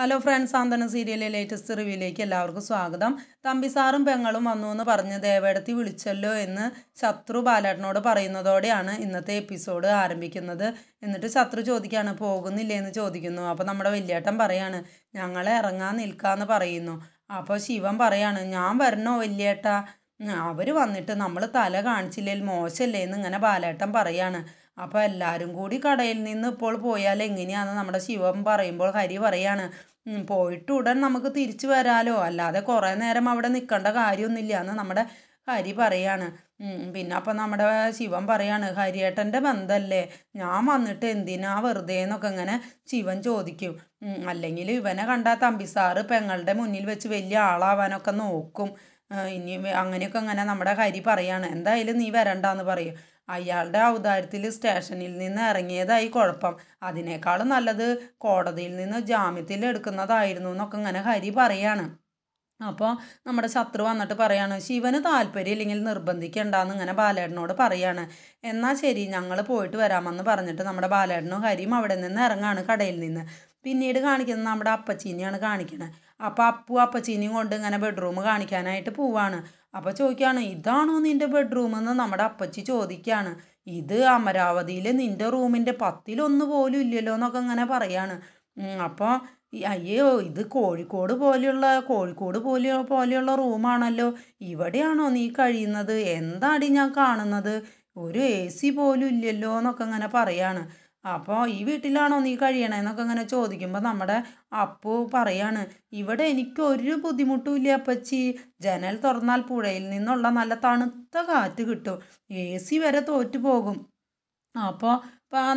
hello friends ആന്തണ സീരിയലിലെ latest റിവ്യൂയിലേക്ക് എല്ലാവർക്കും സ്വാഗതം തമ്പി സാറും പെങ്ങളും വന്നു എന്ന് പറഞ്ഞ് ദേവേടത്തി വിളിച്ചല്ലോ എന്ന് ശത്രു ബാലേട്ടനോട് പറയുന്നതോടെയാണ് ഇന്നത്തെ എപ്പിസോഡ് ആരംഭിക്കുന്നത് എന്നിട്ട് ശത്രു ചോദിക്കുകയാണ് പോകുന്നില്ലേ എന്ന് ചോദിക്കുന്നു അപ്പോൾ നമ്മുടെ വല്യേട്ടൻ പറയാണ് ഞങ്ങളെ ഇറങ്ങാൻ എന്ന് പറയുന്നു അപ്പോൾ ശിവൻ പറയാണ് ഞാൻ വരണോ വല്യേട്ട അവർ വന്നിട്ട് നമ്മൾ തല കാണിച്ചില്ലേൽ മോശമല്ലേ എന്ന് ഇങ്ങനെ ബാലേട്ടൻ പറയാണ് അപ്പോൾ എല്ലാവരും കൂടി കടയിൽ നിന്ന് ഇപ്പോൾ പോയാൽ എങ്ങനെയാന്ന് നമ്മുടെ ശിവൻ പറയുമ്പോൾ ഹരി പറയാണ് പോയിട്ട് ഉടൻ നമുക്ക് തിരിച്ചു വരാലോ അല്ലാതെ കുറേ നേരം അവിടെ നിൽക്കേണ്ട കാര്യമൊന്നുമില്ല എന്ന് നമ്മുടെ ഹരി പറയാണ് പിന്നെ അപ്പം നമ്മുടെ ശിവൻ പറയാണ് ഹരിയേട്ടൻ്റെ ബന്ധമല്ലേ ഞാൻ വന്നിട്ട് എന്തിനാ വെറുതെ എന്നൊക്കെ ഇങ്ങനെ ശിവൻ ചോദിക്കും അല്ലെങ്കിൽ ഇവനെ കണ്ട തമ്പിസാറ് പെങ്ങളുടെ മുന്നിൽ വെച്ച് വലിയ ആളാവാനൊക്കെ നോക്കും ഇനി അങ്ങനെയൊക്കെ ഇങ്ങനെ നമ്മുടെ ഹരി പറയാണ് എന്തായാലും നീ വരണ്ടെന്ന് പറയും അയാളുടെ ഔദാര്യത്തിൽ സ്റ്റേഷനിൽ നിന്ന് ഇറങ്ങിയതായി കുഴപ്പം അതിനേക്കാളും നല്ലത് കോടതിയിൽ നിന്ന് ജാമ്യത്തിൽ എടുക്കുന്നതായിരുന്നു എന്നൊക്കെ ഇങ്ങനെ ഹരി പറയാണ് അപ്പോൾ നമ്മുടെ ശത്രു വന്നിട്ട് പറയാണ് ശിവന് ഇല്ലെങ്കിൽ നിർബന്ധിക്കണ്ടെന്ന് ഇങ്ങനെ ബാലേട്ടനോട് പറയാണ് എന്നാൽ ശരി ഞങ്ങൾ പോയിട്ട് വരാമെന്ന് പറഞ്ഞിട്ട് നമ്മുടെ ബാലേട്ടനും ഹരിയും അവിടെ നിന്ന് ഇറങ്ങാണ് കടയിൽ നിന്ന് പിന്നീട് കാണിക്കുന്നത് നമ്മുടെ അപ്പച്ചീനെയാണ് കാണിക്കുന്നത് അപ്പോൾ അപ്പു അപ്പച്ചീനിയും കൊണ്ട് ഇങ്ങനെ ബെഡ്റൂം കാണിക്കാനായിട്ട് പോവാണ് അപ്പം ചോദിക്കുകയാണ് ഇതാണോ നിൻ്റെ ബെഡ്റൂം എന്ന് നമ്മുടെ അപ്പച്ചി ചോദിക്കുകയാണ് ഇത് അമരാവതിയിൽ നിൻ്റെ റൂമിൻ്റെ പത്തിലൊന്ന് പോലും ഇല്ലല്ലോ എന്നൊക്കെ ഇങ്ങനെ പറയാണ് അപ്പോൾ അയ്യോ ഇത് കോഴിക്കോട് പോലെയുള്ള കോഴിക്കോട് പോലെ പോലെയുള്ള റൂമാണല്ലോ ഇവിടെയാണോ നീ കഴിയുന്നത് എന്താടി ഞാൻ കാണുന്നത് ഒരു എ സി പോലും ഇല്ലല്ലോ എന്നൊക്കെ ഇങ്ങനെ പറയാണ് അപ്പോൾ ഈ വീട്ടിലാണോ നീ എന്നൊക്കെ ഇങ്ങനെ ചോദിക്കുമ്പോൾ നമ്മുടെ അപ്പു പറയാണ് ഇവിടെ എനിക്ക് ഒരു ബുദ്ധിമുട്ടും ഇല്ല അപ്പച്ചി ജനൽ തുറന്നാൽ പുഴയിൽ നിന്നുള്ള നല്ല തണുത്ത കാറ്റ് കിട്ടും എ സി വരെ തോറ്റു പോകും അപ്പോൾ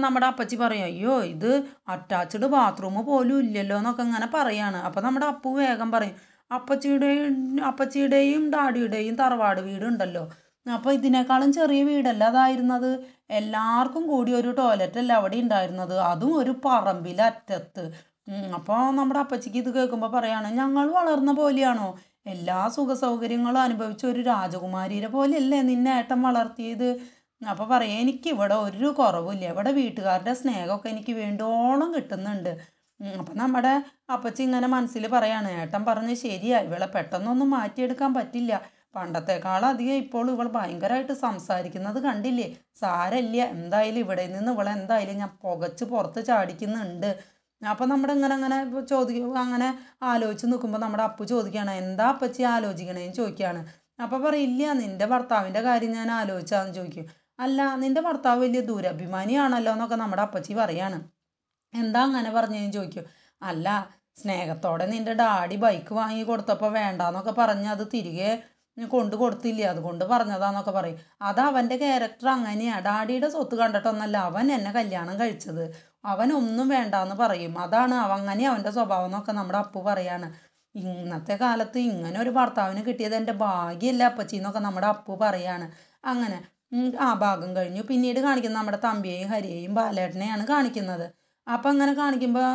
നമ്മുടെ അപ്പച്ചി പറയും അയ്യോ ഇത് അറ്റാച്ച്ഡ് ബാത്റൂം പോലും ഇല്ലല്ലോ എന്നൊക്കെ ഇങ്ങനെ പറയാണ് അപ്പോൾ നമ്മുടെ അപ്പു വേഗം പറയും അപ്പച്ചിയുടെയും അപ്പച്ചിയുടെയും ഡാഡിയുടെയും തറവാട് വീടുണ്ടല്ലോ അപ്പോൾ ഇതിനേക്കാളും ചെറിയ വീടല്ല അതായിരുന്നത് എല്ലാവർക്കും കൂടി ഒരു ടോയ്ലറ്റ് അല്ല അവിടെ ഉണ്ടായിരുന്നത് അതും ഒരു പറമ്പിലറ്റത്ത് അപ്പോൾ നമ്മുടെ അപ്പച്ചിക്ക് ഇത് കേൾക്കുമ്പോൾ പറയാണ് ഞങ്ങൾ വളർന്ന പോലെയാണോ എല്ലാ സുഖ സൗകര്യങ്ങളും അനുഭവിച്ച ഒരു രാജകുമാരിയെ പോലെയല്ലേ നിന്നെ ഏട്ടൻ വളർത്തിയത് അപ്പോൾ പറയാം എനിക്കിവിടെ ഒരു കുറവില്ല ഇവിടെ വീട്ടുകാരുടെ സ്നേഹമൊക്കെ എനിക്ക് വേണ്ടോളം കിട്ടുന്നുണ്ട് അപ്പം നമ്മുടെ അപ്പച്ചി ഇങ്ങനെ മനസ്സിൽ പറയാണ് ഏട്ടൻ പറഞ്ഞ് ശരിയാ ഇവളെ പെട്ടെന്നൊന്നും മാറ്റിയെടുക്കാൻ പറ്റില്ല അധികം ഇപ്പോൾ ഇവൾ ഭയങ്കരമായിട്ട് സംസാരിക്കുന്നത് കണ്ടില്ലേ സാരല്ല എന്തായാലും ഇവിടെ നിന്ന് ഇവൾ എന്തായാലും ഞാൻ പുകച്ച് പുറത്ത് ചാടിക്കുന്നുണ്ട് അപ്പോൾ നമ്മുടെ ഇങ്ങനെ അങ്ങനെ ചോദിക്കും അങ്ങനെ ആലോചിച്ച് നിൽക്കുമ്പോൾ നമ്മുടെ അപ്പു ചോദിക്കുകയാണ് എന്താ അപ്പച്ചി ആലോചിക്കണേന്ന് ചോദിക്കുകയാണ് അപ്പോൾ പറയില്ല നിൻ്റെ ഭർത്താവിൻ്റെ കാര്യം ഞാൻ ആലോചിച്ചാന്ന് ചോദിക്കും അല്ല നിൻ്റെ ഭർത്താവ് വലിയ ദുരഭിമാനിയാണല്ലോ എന്നൊക്കെ നമ്മുടെ അപ്പച്ചി പറയാണ് എന്താ അങ്ങനെ പറഞ്ഞതെന്ന് ചോദിക്കും അല്ല സ്നേഹത്തോടെ നിൻ്റെ ഡാഡി ബൈക്ക് വാങ്ങി കൊടുത്തപ്പോൾ വേണ്ടെന്നൊക്കെ പറഞ്ഞ് അത് തിരികെ നീ കൊണ്ട് കൊടുത്തില്ല അതുകൊണ്ട് പറഞ്ഞതാന്നൊക്കെ പറയും അത് അവൻ്റെ ക്യാരക്ടർ അങ്ങനെയാണ് ഡാഡിയുടെ സ്വത്ത് കണ്ടിട്ടൊന്നല്ല അവൻ എന്നെ കല്യാണം കഴിച്ചത് അവൻ ഒന്നും എന്ന് പറയും അതാണ് അങ്ങനെ അവൻ്റെ സ്വഭാവം എന്നൊക്കെ നമ്മുടെ അപ്പു പറയാണ് ഇന്നത്തെ കാലത്ത് ഇങ്ങനെ ഒരു ഭർത്താവിന് കിട്ടിയത് എൻ്റെ ഭാഗ്യമല്ല അപ്പച്ചി എന്നൊക്കെ നമ്മുടെ അപ്പു പറയാണ് അങ്ങനെ ആ ഭാഗം കഴിഞ്ഞു പിന്നീട് കാണിക്കുന്നത് നമ്മുടെ തമ്പിയെയും ഹരിയെയും ബാലേട്ടനെയാണ് കാണിക്കുന്നത് അപ്പം അങ്ങനെ കാണിക്കുമ്പോൾ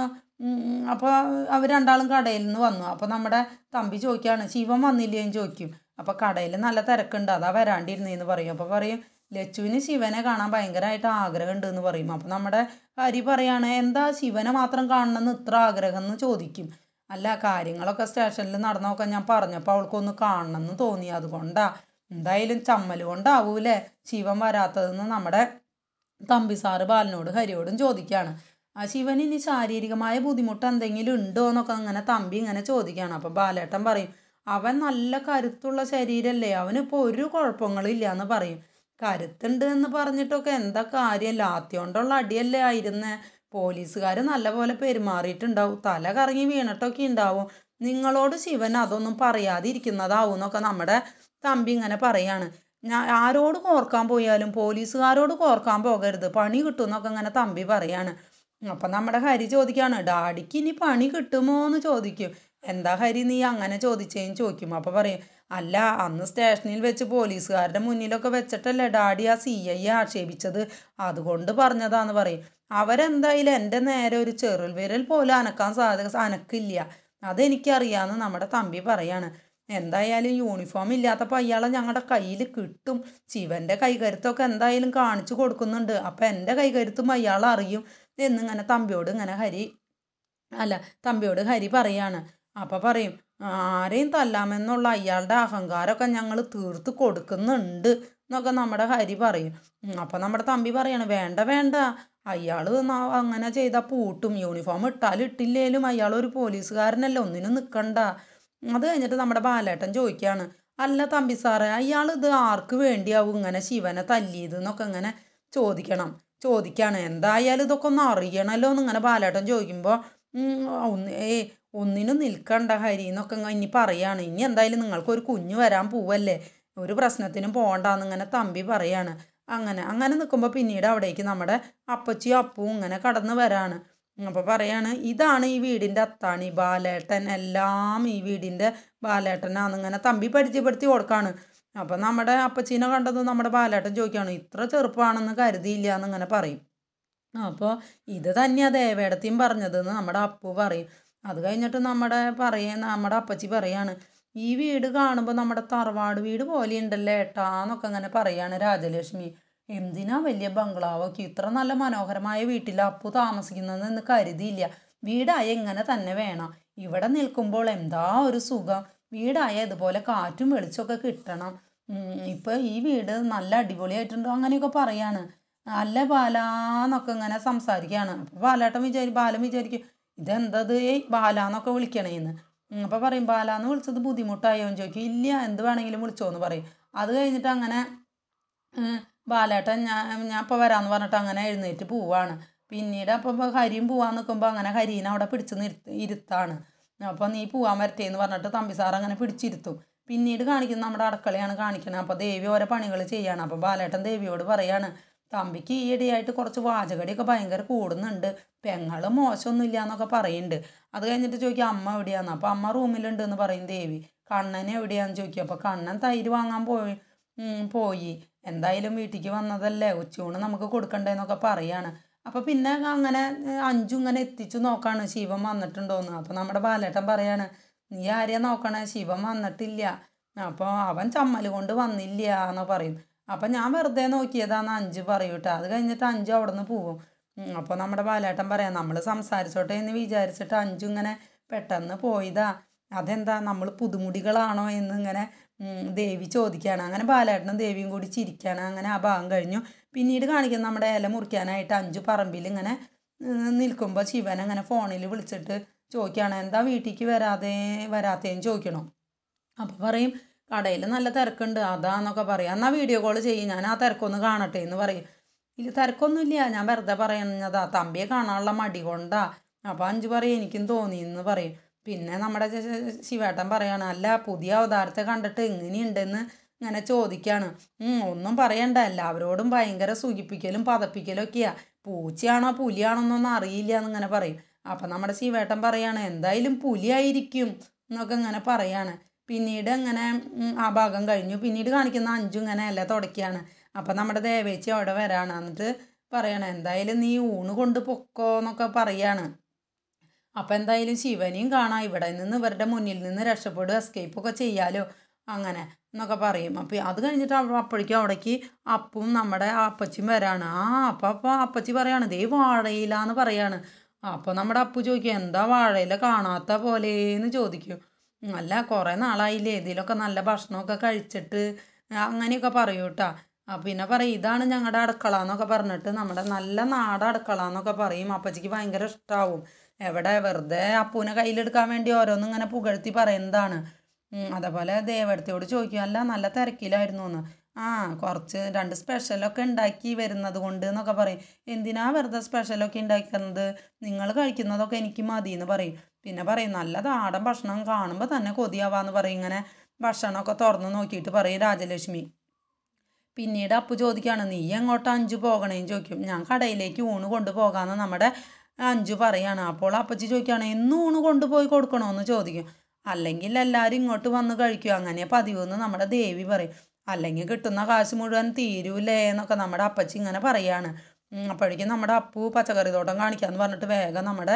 അപ്പോൾ അവർ രണ്ടാളും കടയിൽ നിന്ന് വന്നു അപ്പോൾ നമ്മുടെ തമ്പി ചോദിക്കുകയാണ് ശിവൻ വന്നില്ലേ എന്ന് ചോദിക്കും അപ്പോൾ കടയിൽ നല്ല തിരക്കുണ്ട് അതാ വരാണ്ടിരുന്നതെന്ന് പറയും അപ്പോൾ പറയും ലച്ചുവിന് ശിവനെ കാണാൻ ഭയങ്കരമായിട്ട് ആഗ്രഹമുണ്ട് എന്ന് പറയും അപ്പോൾ നമ്മുടെ ഹരി പറയാണ് എന്താ ശിവനെ മാത്രം കാണണമെന്ന് ഇത്ര ആഗ്രഹം എന്ന് ചോദിക്കും അല്ല കാര്യങ്ങളൊക്കെ സ്റ്റേഷനിൽ നടന്നൊക്കെ ഞാൻ പറഞ്ഞപ്പോൾ അവൾക്കൊന്ന് കാണണമെന്ന് തോന്നി അതുകൊണ്ടാ എന്തായാലും ചമ്മൽ കൊണ്ടാവൂലേ ശിവൻ വരാത്തതെന്ന് നമ്മുടെ തമ്പി സാറ് ബാലനോട് ഹരിയോടും ചോദിക്കുകയാണ് ആ ശിവൻ ഇനി ശാരീരികമായ ബുദ്ധിമുട്ട് എന്തെങ്കിലും ഉണ്ടോ എന്നൊക്കെ അങ്ങനെ തമ്പി ഇങ്ങനെ ചോദിക്കുകയാണ് അപ്പം ബാലേട്ടൻ പറയും അവൻ നല്ല കരുത്തുള്ള ശരീരമല്ലേ അവനിപ്പോൾ ഒരു കുഴപ്പങ്ങളില്ല എന്ന് പറയും കരുത്തുണ്ട് എന്ന് പറഞ്ഞിട്ടൊക്കെ എന്താ കാര്യം കൊണ്ടുള്ള അടിയല്ലേ ആയിരുന്നേ പോലീസുകാർ നല്ലപോലെ പെരുമാറിയിട്ടുണ്ടാവും തല കറങ്ങി വീണിട്ടൊക്കെ ഉണ്ടാവും നിങ്ങളോട് ശിവൻ അതൊന്നും പറയാതിരിക്കുന്നതാവും എന്നൊക്കെ നമ്മുടെ തമ്പി ഇങ്ങനെ പറയാണ് ഞാൻ ആരോട് കോർക്കാൻ പോയാലും പോലീസുകാരോട് കോർക്കാൻ പോകരുത് പണി കിട്ടും എന്നൊക്കെ ഇങ്ങനെ തമ്പി പറയാണ് അപ്പം നമ്മുടെ ഹരി ചോദിക്കുകയാണ് ഡാഡിക്ക് ഇനി പണി കിട്ടുമോ എന്ന് ചോദിക്കും എന്താ ഹരി നീ അങ്ങനെ ചോദിച്ചേന്ന് ചോദിക്കും അപ്പോൾ പറയും അല്ല അന്ന് സ്റ്റേഷനിൽ വെച്ച് പോലീസുകാരുടെ മുന്നിലൊക്കെ വെച്ചിട്ടല്ലേ ഡാഡി ആ സി ഐ ആക്ഷേപിച്ചത് അതുകൊണ്ട് പറഞ്ഞതാന്ന് പറയും അവരെന്തായാലും എൻ്റെ നേരെ ഒരു ചെറു വിരൽ പോലും അനക്കാൻ സാധ്യത അനക്കില്ല അതെനിക്കറിയാമെന്ന് നമ്മുടെ തമ്പി പറയാണ് എന്തായാലും യൂണിഫോം ഇല്ലാത്ത പയ്യാളെ ഞങ്ങളുടെ കയ്യിൽ കിട്ടും ശിവൻ്റെ കൈകരുത്തൊക്കെ എന്തായാലും കാണിച്ചു കൊടുക്കുന്നുണ്ട് അപ്പം എൻ്റെ കൈകരുത്തും അയാൾ അറിയും എന്നിങ്ങനെ തമ്പിയോട് ഇങ്ങനെ ഹരി അല്ല തമ്പിയോട് ഹരി പറയാണ് അപ്പം പറയും ആരെയും തല്ലാമെന്നുള്ള അയാളുടെ അഹങ്കാരമൊക്കെ ഞങ്ങൾ തീർത്ത് കൊടുക്കുന്നുണ്ട് എന്നൊക്കെ നമ്മുടെ ഹരി പറയും അപ്പം നമ്മുടെ തമ്പി പറയാണ് വേണ്ട വേണ്ട അയാൾ അങ്ങനെ ചെയ്താൽ പൂട്ടും യൂണിഫോം ഇട്ടാൽ ഇട്ടില്ലേലും അയാൾ ഒരു പോലീസുകാരനല്ല ഒന്നിനും നിൽക്കണ്ട അത് കഴിഞ്ഞിട്ട് നമ്മുടെ ബാലേട്ടൻ ചോദിക്കുകയാണ് അല്ല തമ്പി സാറേ അയാൾ ഇത് ആർക്ക് വേണ്ടിയാവും ഇങ്ങനെ ശിവനെ തല്ലിയത് എന്നൊക്കെ ഇങ്ങനെ ചോദിക്കണം ചോദിക്കുകയാണ് എന്തായാലും ഇതൊക്കെ ഒന്ന് അറിയണമല്ലോ എന്നിങ്ങനെ ബാലേട്ടൻ ചോദിക്കുമ്പോൾ ഒന്ന് ഏയ് ഒന്നിനും നിൽക്കണ്ട ഹരി എന്നൊക്കെ ഇനി പറയാണ് ഇനി എന്തായാലും നിങ്ങൾക്ക് ഒരു കുഞ്ഞ് വരാൻ പോവല്ലേ ഒരു പ്രശ്നത്തിനും പോകണ്ടെന്ന് ഇങ്ങനെ തമ്പി പറയാണ് അങ്ങനെ അങ്ങനെ നിൽക്കുമ്പോൾ പിന്നീട് അവിടേക്ക് നമ്മുടെ അപ്പച്ചിയും അപ്പവും ഇങ്ങനെ കടന്നു വരാണ് അപ്പോൾ പറയാണ് ഇതാണ് ഈ വീടിൻ്റെ അത്താണി ബാലേട്ടൻ എല്ലാം ഈ വീടിൻ്റെ ബാലേട്ടനാന്ന് ഇങ്ങനെ തമ്പി പരിചയപ്പെടുത്തി കൊടുക്കാണ് അപ്പോൾ നമ്മുടെ അപ്പച്ചീനെ കണ്ടത് നമ്മുടെ ബാലേട്ടൻ ചോദിക്കുകയാണ് ഇത്ര ചെറുപ്പമാണെന്ന് കരുതിയില്ല എന്നിങ്ങനെ പറയും അപ്പോൾ ഇത് തന്നെയാണ് ദേവേടത്തെയും പറഞ്ഞതെന്ന് നമ്മുടെ അപ്പു പറയും അത് കഴിഞ്ഞിട്ട് നമ്മുടെ പറയ നമ്മുടെ അപ്പച്ചി പറയാണ് ഈ വീട് കാണുമ്പോൾ നമ്മുടെ തറവാട് വീട് പോലെ ഉണ്ടല്ലേ ഏട്ടാ എന്നൊക്കെ അങ്ങനെ പറയാണ് രാജലക്ഷ്മി എന്തിനാ വലിയ ബംഗ്ലാവൊക്കെ ഇത്ര നല്ല മനോഹരമായ വീട്ടിൽ അപ്പു താമസിക്കുന്നതെന്ന് കരുതിയില്ല വീടായ ഇങ്ങനെ തന്നെ വേണം ഇവിടെ നിൽക്കുമ്പോൾ എന്താ ഒരു സുഖം വീടായ ഇതുപോലെ കാറ്റും വെളിച്ചമൊക്കെ കിട്ടണം ഇപ്പോൾ ഈ വീട് നല്ല അടിപൊളിയായിട്ടുണ്ട് അങ്ങനെയൊക്കെ പറയാണ് അല്ല ബാലാന്നൊക്കെ ഇങ്ങനെ സംസാരിക്കുകയാണ് അപ്പോൾ ബാലേട്ടൻ വിചാരി ബാലം വിചാരിക്കും ഇതെന്തത് ഏയ് ബാലാന്നൊക്കെ എന്ന് അപ്പോൾ പറയും ബാലാന്ന് വിളിച്ചത് ബുദ്ധിമുട്ടായോ എന്ന് ചോദിക്കും ഇല്ല എന്ത് വേണമെങ്കിലും വിളിച്ചോ എന്ന് പറയും അത് കഴിഞ്ഞിട്ട് അങ്ങനെ ബാലേട്ടൻ ഞാൻ ഞാൻ ഇപ്പോൾ വരാമെന്ന് പറഞ്ഞിട്ട് അങ്ങനെ എഴുന്നേറ്റ് പോവാണ് പിന്നീട് അപ്പം ഹരിയും പോവാൻ നിൽക്കുമ്പോൾ അങ്ങനെ ഹരീനെ അവിടെ പിടിച്ച് നിർത്തി ഇരുത്താണ് അപ്പോൾ നീ പോവാൻ എന്ന് പറഞ്ഞിട്ട് തമ്പി സാർ അങ്ങനെ പിടിച്ചിരുത്തും പിന്നീട് കാണിക്കുന്നത് നമ്മുടെ അടുക്കളയാണ് കാണിക്കണത് അപ്പോൾ ദേവി ഓരോ പണികൾ ചെയ്യാണ് അപ്പോൾ ബാലേട്ടൻ ദേവിയോട് പറയാണ് തമ്പിക്ക് ഈയിടെയായിട്ട് കുറച്ച് വാചകടിയൊക്കെ ഭയങ്കര കൂടുന്നുണ്ട് പെങ്ങൾ മോശമൊന്നുമില്ല എന്നൊക്കെ പറയുന്നുണ്ട് അത് കഴിഞ്ഞിട്ട് ചോദിക്കുക അമ്മ എവിടെയാന്ന് അപ്പോൾ അമ്മ റൂമിലുണ്ട് എന്ന് പറയും ദേവി കണ്ണൻ എവിടെയാന്ന് ചോദിക്കുക അപ്പോൾ കണ്ണൻ തൈര് വാങ്ങാൻ പോയി പോയി എന്തായാലും വീട്ടിലേക്ക് വന്നതല്ലേ ഉച്ചയൂണ് നമുക്ക് കൊടുക്കണ്ടേന്നൊക്കെ പറയാണ് അപ്പോൾ പിന്നെ അങ്ങനെ അഞ്ചു ഇങ്ങനെ എത്തിച്ചു നോക്കാണ് ശിവൻ വന്നിട്ടുണ്ടോയെന്ന് അപ്പോൾ നമ്മുടെ ബാലേട്ടൻ പറയാണ് നീ ആരെയാ നോക്കണേ ശിവൻ വന്നിട്ടില്ല അപ്പോൾ അവൻ ചമ്മൽ കൊണ്ട് വന്നില്ല എന്ന് പറയും അപ്പം ഞാൻ വെറുതെ നോക്കിയതാന്ന് അഞ്ച് പറയൂ കേട്ടോ അത് കഴിഞ്ഞിട്ട് അഞ്ചു അവിടെ നിന്ന് പോവും അപ്പോൾ നമ്മുടെ ബാലേട്ടൻ പറയാം നമ്മൾ സംസാരിച്ചോട്ടെ എന്ന് വിചാരിച്ചിട്ട് അഞ്ചു ഇങ്ങനെ പെട്ടെന്ന് പോയതാ അതെന്താ നമ്മൾ പുതുമുടികളാണോ എന്ന് ഇങ്ങനെ ദേവി ചോദിക്കുകയാണ് അങ്ങനെ ബാലേട്ടനും ദേവിയും കൂടി ചിരിക്കുകയാണ് അങ്ങനെ ആ ഭാഗം കഴിഞ്ഞു പിന്നീട് കാണിക്കുന്ന നമ്മുടെ ഇല മുറിക്കാനായിട്ട് അഞ്ചു പറമ്പിൽ ഇങ്ങനെ നിൽക്കുമ്പോൾ ശിവൻ അങ്ങനെ ഫോണിൽ വിളിച്ചിട്ട് ചോദിക്കുകയാണ് എന്താ വീട്ടിലേക്ക് വരാതെ വരാത്തേന്ന് ചോദിക്കണം അപ്പോൾ പറയും കടയിൽ നല്ല തിരക്കുണ്ട് അതാന്നൊക്കെ പറയും എന്നാൽ വീഡിയോ കോൾ ചെയ്യും ഞാൻ ആ തിരക്കൊന്ന് കാണട്ടെ എന്ന് പറയും ഇല്ല തിരക്കൊന്നുമില്ല ഞാൻ വെറുതെ പറയുന്നതാ തമ്പിയെ കാണാനുള്ള മടി കൊണ്ടാ അപ്പോൾ അഞ്ചു പറയും എനിക്കും തോന്നി എന്ന് പറയും പിന്നെ നമ്മുടെ ശിവേട്ടൻ പറയാണ് അല്ല പുതിയ അവതാരത്തെ കണ്ടിട്ട് എങ്ങനെയുണ്ടെന്ന് ഇങ്ങനെ ചോദിക്കുകയാണ് ഒന്നും പറയണ്ട എല്ലാവരോടും ഭയങ്കര സുഖിപ്പിക്കലും പതപ്പിക്കലും ഒക്കെയാ പൂച്ചയാണോ പുലിയാണോ എന്നൊന്നും അറിയില്ല എന്നിങ്ങനെ പറയും അപ്പം നമ്മുടെ ശിവേട്ടൻ പറയാണ് എന്തായാലും പുലിയായിരിക്കും എന്നൊക്കെ ഇങ്ങനെ പറയാണ് പിന്നീട് അങ്ങനെ ആ ഭാഗം കഴിഞ്ഞു പിന്നീട് കാണിക്കുന്ന അഞ്ചും ഇങ്ങനെ അല്ല തുടക്കിയാണ് അപ്പം നമ്മുടെ ദേവേച്ചി അവിടെ വരാണ് എന്നിട്ട് പറയണം എന്തായാലും നീ ഊണ് കൊണ്ട് പൊക്കോ എന്നൊക്കെ പറയാണ് അപ്പം എന്തായാലും ശിവനെയും കാണാം ഇവിടെ നിന്ന് ഇവരുടെ മുന്നിൽ നിന്ന് രക്ഷപ്പെടും എസ്കേപ്പൊക്കെ ചെയ്യാലോ അങ്ങനെ എന്നൊക്കെ പറയും അപ്പം അത് കഴിഞ്ഞിട്ട് അപ്പോഴേക്കും അവിടേക്ക് അപ്പും നമ്മുടെ അപ്പച്ചിയും വരാണ് ആ അപ്പം അപ്പം അപ്പച്ചി പറയാണ് ദേ വാഴയില എന്ന് പറയാണ് അപ്പോൾ നമ്മുടെ അപ്പു ചോദിക്കും എന്താ വാഴയില കാണാത്ത എന്ന് ചോദിക്കും അല്ല കുറേ നാളായില്ലേ ഇതിലൊക്കെ നല്ല ഭക്ഷണമൊക്കെ കഴിച്ചിട്ട് അങ്ങനെയൊക്കെ പറയൂ കേട്ടോ പിന്നെ പറയും ഇതാണ് ഞങ്ങളുടെ അടുക്കള എന്നൊക്കെ പറഞ്ഞിട്ട് നമ്മുടെ നല്ല നാട് അടുക്കള എന്നൊക്കെ പറയും അപ്പച്ചിക്ക് ഭയങ്കര ഇഷ്ടമാവും എവിടെ വെറുതെ അപ്പൂനെ കയ്യിലെടുക്കാൻ വേണ്ടി ഓരോന്നും ഇങ്ങനെ പുകഴ്ത്തി പറയുന്നതാണ് അതേപോലെ ദേവടത്തോട് ചോദിക്കും അല്ല നല്ല തിരക്കിലായിരുന്നു എന്ന് ആ കുറച്ച് രണ്ട് സ്പെഷ്യലൊക്കെ ഉണ്ടാക്കി വരുന്നത് കൊണ്ട് എന്നൊക്കെ പറയും എന്തിനാ വെറുതെ സ്പെഷ്യലൊക്കെ ഉണ്ടാക്കുന്നത് നിങ്ങൾ കഴിക്കുന്നതൊക്കെ എനിക്ക് മതി എന്ന് പറയും പിന്നെ പറയും നല്ല നാടൻ ഭക്ഷണം കാണുമ്പോൾ തന്നെ കൊതിയാവാന്ന് പറയും ഇങ്ങനെ ഭക്ഷണമൊക്കെ തുറന്ന് നോക്കിയിട്ട് പറയും രാജലക്ഷ്മി പിന്നീട് അപ്പു ചോദിക്കുകയാണ് നീ എങ്ങോട്ട് അഞ്ചു പോകണേന്ന് ചോദിക്കും ഞാൻ കടയിലേക്ക് ഊണ് കൊണ്ടുപോകാമെന്ന് നമ്മുടെ അഞ്ചു പറയാണ് അപ്പോൾ അപ്പച്ചി ചോദിക്കുകയാണ് എന്ന് ഊണ് കൊണ്ടുപോയി കൊടുക്കണമെന്ന് ചോദിക്കും അല്ലെങ്കിൽ എല്ലാവരും ഇങ്ങോട്ട് വന്ന് കഴിക്കും അങ്ങനെ പതിവെന്ന് നമ്മുടെ ദേവി പറയും അല്ലെങ്കിൽ കിട്ടുന്ന കാശ് മുഴുവൻ തീരൂലേ എന്നൊക്കെ നമ്മുടെ അപ്പച്ചി ഇങ്ങനെ പറയാണ് അപ്പോഴേക്കും നമ്മുടെ അപ്പു പച്ചക്കറി തോട്ടം കാണിക്കാന്ന് പറഞ്ഞിട്ട് വേഗം നമ്മുടെ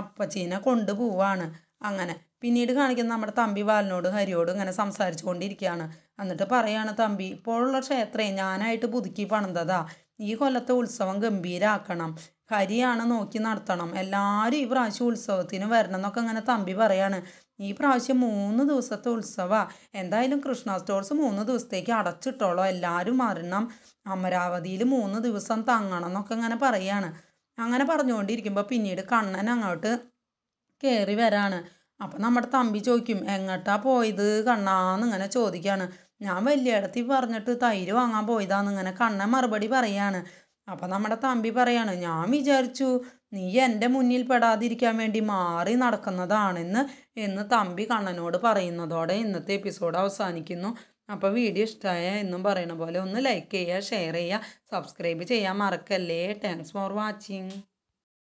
അപ്പച്ചീനെ കൊണ്ടുപോവാണ് അങ്ങനെ പിന്നീട് കാണിക്കുന്ന നമ്മുടെ തമ്പി വാലിനോടും ഹരിയോട് ഇങ്ങനെ സംസാരിച്ചു കൊണ്ടിരിക്കുകയാണ് എന്നിട്ട് പറയാണ് തമ്പി ഇപ്പോഴുള്ള ക്ഷേത്രേ ഞാനായിട്ട് പുതുക്കി പണിതതാ ഈ കൊല്ലത്തെ ഉത്സവം ഗംഭീരാക്കണം ഹരിയാണ് നോക്കി നടത്തണം എല്ലാവരും ഈ പ്രാവശ്യം ഉത്സവത്തിന് വരണം എന്നൊക്കെ ഇങ്ങനെ തമ്പി പറയാണ് ഈ പ്രാവശ്യം മൂന്ന് ദിവസത്തെ ഉത്സവമാണ് എന്തായാലും കൃഷ്ണ സ്റ്റോർസ് മൂന്ന് ദിവസത്തേക്ക് അടച്ചിട്ടോളോ എല്ലാവരും മരണം അമരാവതിയിൽ മൂന്ന് ദിവസം തങ്ങണം എന്നൊക്കെ അങ്ങനെ പറയാണ് അങ്ങനെ പറഞ്ഞുകൊണ്ടിരിക്കുമ്പോൾ പിന്നീട് കണ്ണൻ അങ്ങോട്ട് കയറി വരാണ് അപ്പം നമ്മുടെ തമ്പി ചോദിക്കും എങ്ങോട്ടാ പോയത് കണ്ണാന്ന് ഇങ്ങനെ ചോദിക്കുകയാണ് ഞാൻ വലിയ ഇടത്തിൽ പറഞ്ഞിട്ട് തൈര് വാങ്ങാൻ പോയതാന്ന് ഇങ്ങനെ കണ്ണൻ മറുപടി പറയാണ് അപ്പം നമ്മുടെ തമ്പി പറയാണ് ഞാൻ വിചാരിച്ചു നീ എൻ്റെ മുന്നിൽ പെടാതിരിക്കാൻ വേണ്ടി മാറി നടക്കുന്നതാണെന്ന് എന്ന് തമ്പി കണ്ണനോട് പറയുന്നതോടെ ഇന്നത്തെ എപ്പിസോഡ് അവസാനിക്കുന്നു അപ്പോൾ വീഡിയോ ഇഷ്ടമായ എന്നും പറയുന്ന പോലെ ഒന്ന് ലൈക്ക് ചെയ്യുക ഷെയർ ചെയ്യുക സബ്സ്ക്രൈബ് ചെയ്യാൻ മറക്കല്ലേ താങ്ക്സ് ഫോർ വാച്ചിങ്